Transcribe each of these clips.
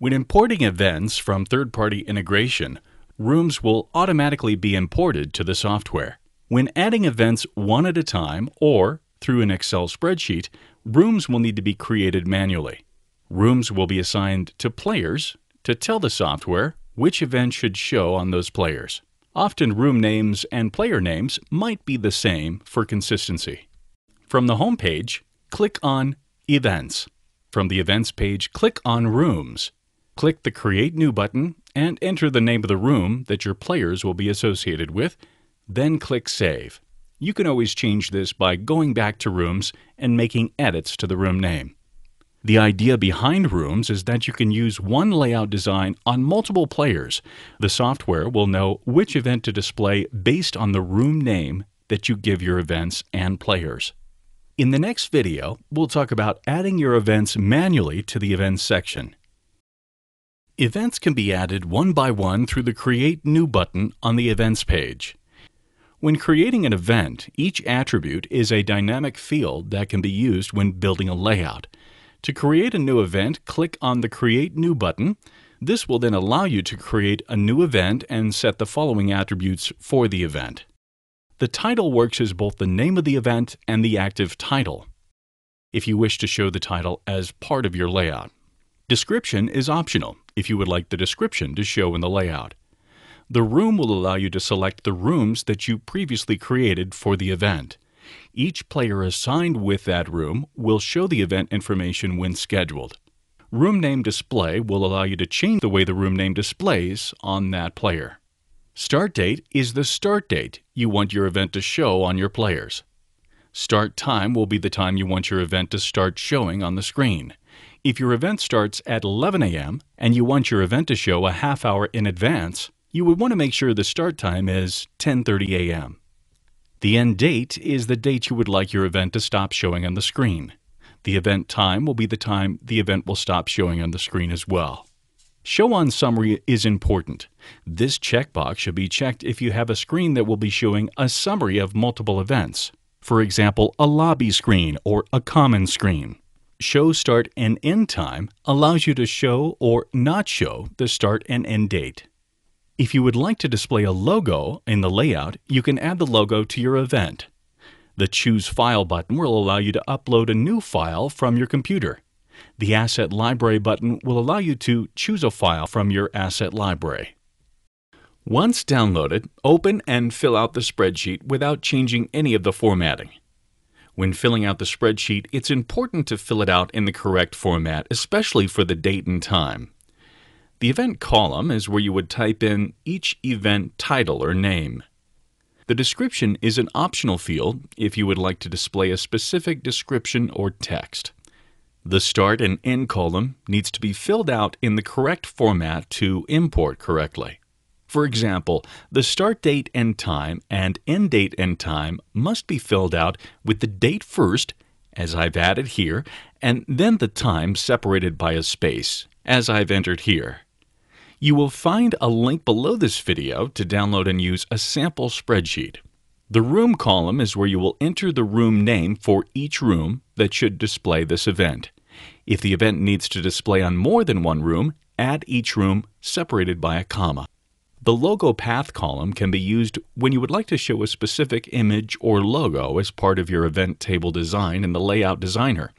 When importing events from third party integration, rooms will automatically be imported to the software. When adding events one at a time or through an Excel spreadsheet, rooms will need to be created manually. Rooms will be assigned to players to tell the software which event should show on those players. Often room names and player names might be the same for consistency. From the home page, click on Events. From the Events page, click on Rooms click the Create New button and enter the name of the room that your players will be associated with, then click Save. You can always change this by going back to Rooms and making edits to the room name. The idea behind Rooms is that you can use one layout design on multiple players. The software will know which event to display based on the room name that you give your events and players. In the next video, we'll talk about adding your events manually to the Events section. Events can be added one by one through the Create New button on the Events page. When creating an event, each attribute is a dynamic field that can be used when building a layout. To create a new event, click on the Create New button. This will then allow you to create a new event and set the following attributes for the event. The title works as both the name of the event and the active title, if you wish to show the title as part of your layout. Description is optional if you would like the description to show in the layout. The room will allow you to select the rooms that you previously created for the event. Each player assigned with that room will show the event information when scheduled. Room name display will allow you to change the way the room name displays on that player. Start date is the start date you want your event to show on your players. Start time will be the time you want your event to start showing on the screen. If your event starts at 11 a.m. and you want your event to show a half hour in advance, you would want to make sure the start time is 10:30 a.m. The end date is the date you would like your event to stop showing on the screen. The event time will be the time the event will stop showing on the screen as well. Show on summary is important. This checkbox should be checked if you have a screen that will be showing a summary of multiple events. For example, a lobby screen or a common screen show start and end time allows you to show or not show the start and end date. If you would like to display a logo in the layout, you can add the logo to your event. The Choose File button will allow you to upload a new file from your computer. The Asset Library button will allow you to choose a file from your asset library. Once downloaded, open and fill out the spreadsheet without changing any of the formatting. When filling out the spreadsheet, it's important to fill it out in the correct format, especially for the date and time. The event column is where you would type in each event title or name. The description is an optional field if you would like to display a specific description or text. The start and end column needs to be filled out in the correct format to import correctly. For example, the start date and time and end date and time must be filled out with the date first, as I've added here, and then the time separated by a space, as I've entered here. You will find a link below this video to download and use a sample spreadsheet. The room column is where you will enter the room name for each room that should display this event. If the event needs to display on more than one room, add each room separated by a comma. The Logo Path column can be used when you would like to show a specific image or logo as part of your event table design in the Layout Designer.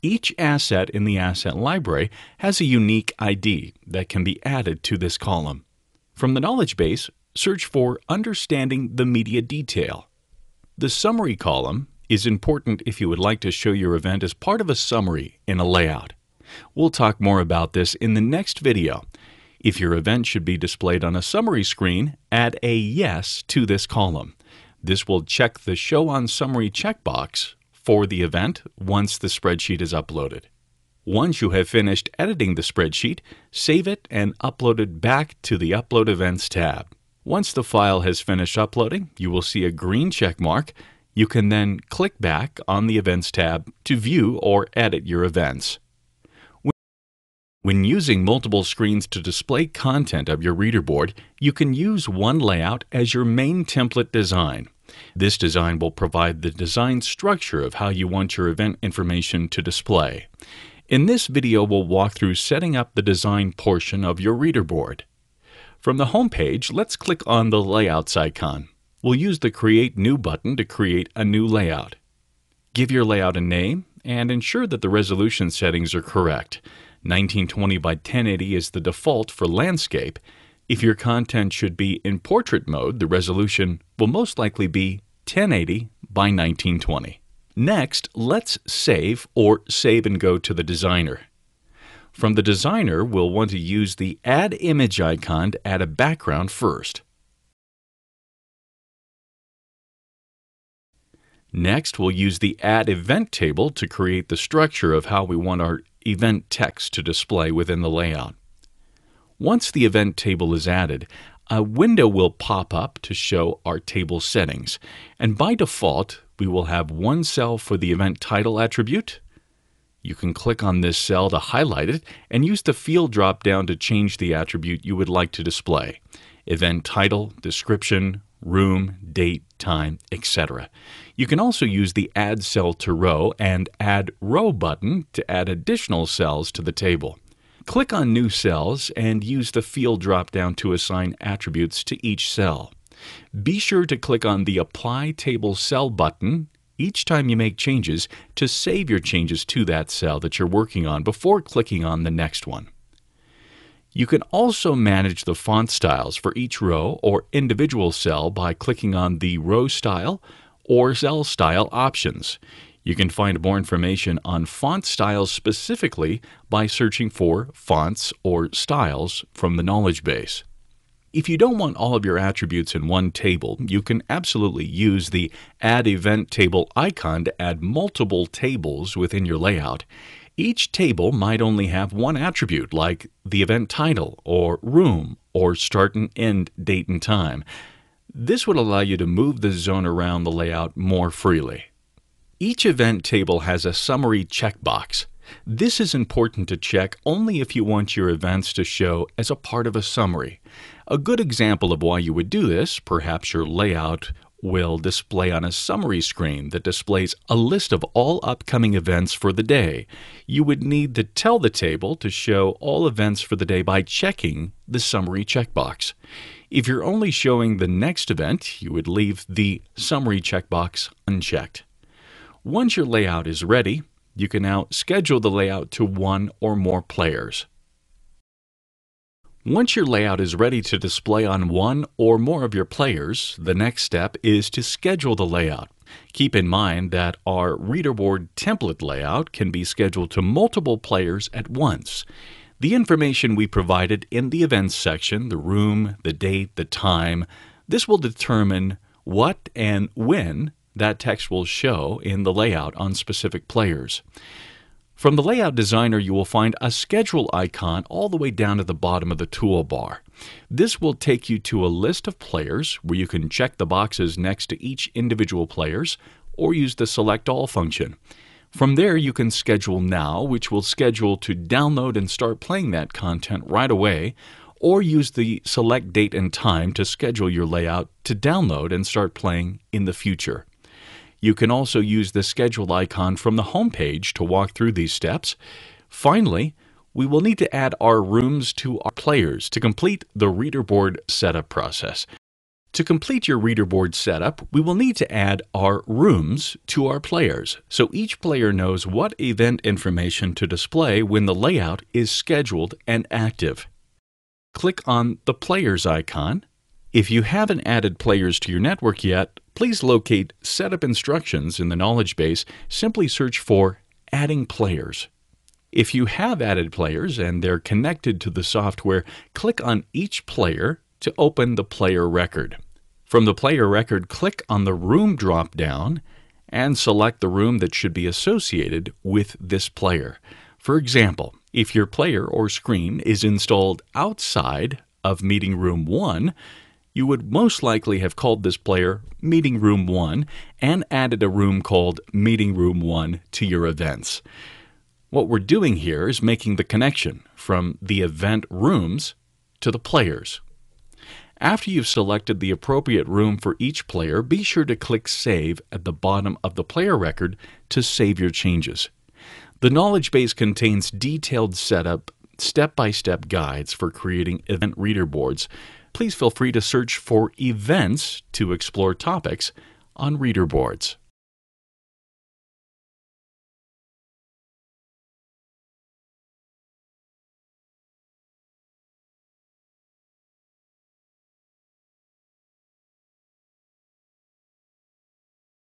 Each asset in the Asset Library has a unique ID that can be added to this column. From the Knowledge Base, search for Understanding the Media Detail. The Summary column is important if you would like to show your event as part of a summary in a layout. We'll talk more about this in the next video if your event should be displayed on a summary screen, add a yes to this column. This will check the Show on Summary checkbox for the event once the spreadsheet is uploaded. Once you have finished editing the spreadsheet, save it and upload it back to the Upload Events tab. Once the file has finished uploading, you will see a green check mark. You can then click back on the Events tab to view or edit your events. When using multiple screens to display content of your reader board, you can use one layout as your main template design. This design will provide the design structure of how you want your event information to display. In this video, we'll walk through setting up the design portion of your reader board. From the home page, let's click on the Layouts icon. We'll use the Create New button to create a new layout. Give your layout a name and ensure that the resolution settings are correct. 1920 by 1080 is the default for landscape. If your content should be in portrait mode, the resolution will most likely be 1080 by 1920. Next, let's save or save and go to the designer. From the designer, we'll want to use the Add Image icon to add a background first. Next, we'll use the Add Event table to create the structure of how we want our event text to display within the layout. Once the event table is added, a window will pop up to show our table settings, and by default, we will have one cell for the event title attribute. You can click on this cell to highlight it and use the field drop-down to change the attribute you would like to display. Event title, description, room, date, time, etc. You can also use the Add Cell to Row and Add Row button to add additional cells to the table. Click on New Cells and use the Field drop-down to assign attributes to each cell. Be sure to click on the Apply Table Cell button each time you make changes to save your changes to that cell that you're working on before clicking on the next one. You can also manage the font styles for each row or individual cell by clicking on the Row Style or Cell Style options. You can find more information on font styles specifically by searching for fonts or styles from the knowledge base. If you don't want all of your attributes in one table, you can absolutely use the Add Event Table icon to add multiple tables within your layout. Each table might only have one attribute, like the event title, or room, or start and end date and time. This would allow you to move the zone around the layout more freely. Each event table has a summary checkbox. This is important to check only if you want your events to show as a part of a summary. A good example of why you would do this, perhaps your layout will display on a summary screen that displays a list of all upcoming events for the day. You would need to tell the table to show all events for the day by checking the summary checkbox. If you're only showing the next event, you would leave the summary checkbox unchecked. Once your layout is ready, you can now schedule the layout to one or more players. Once your layout is ready to display on one or more of your players, the next step is to schedule the layout. Keep in mind that our reader board template layout can be scheduled to multiple players at once. The information we provided in the events section, the room, the date, the time, this will determine what and when that text will show in the layout on specific players. From the Layout Designer, you will find a schedule icon all the way down to the bottom of the toolbar. This will take you to a list of players where you can check the boxes next to each individual players or use the Select All function. From there, you can schedule now, which will schedule to download and start playing that content right away, or use the Select Date and Time to schedule your layout to download and start playing in the future. You can also use the schedule icon from the home page to walk through these steps. Finally, we will need to add our rooms to our players to complete the reader board setup process. To complete your reader board setup, we will need to add our rooms to our players, so each player knows what event information to display when the layout is scheduled and active. Click on the Players icon. If you haven't added players to your network yet, Please locate Setup Instructions in the knowledge base. Simply search for Adding Players. If you have added players and they're connected to the software, click on each player to open the player record. From the player record, click on the Room drop-down and select the room that should be associated with this player. For example, if your player or screen is installed outside of Meeting Room 1, you would most likely have called this player Meeting Room 1 and added a room called Meeting Room 1 to your events. What we're doing here is making the connection from the event rooms to the players. After you've selected the appropriate room for each player, be sure to click Save at the bottom of the player record to save your changes. The knowledge base contains detailed setup, step-by-step guides for creating event reader boards please feel free to search for events to explore topics on reader boards.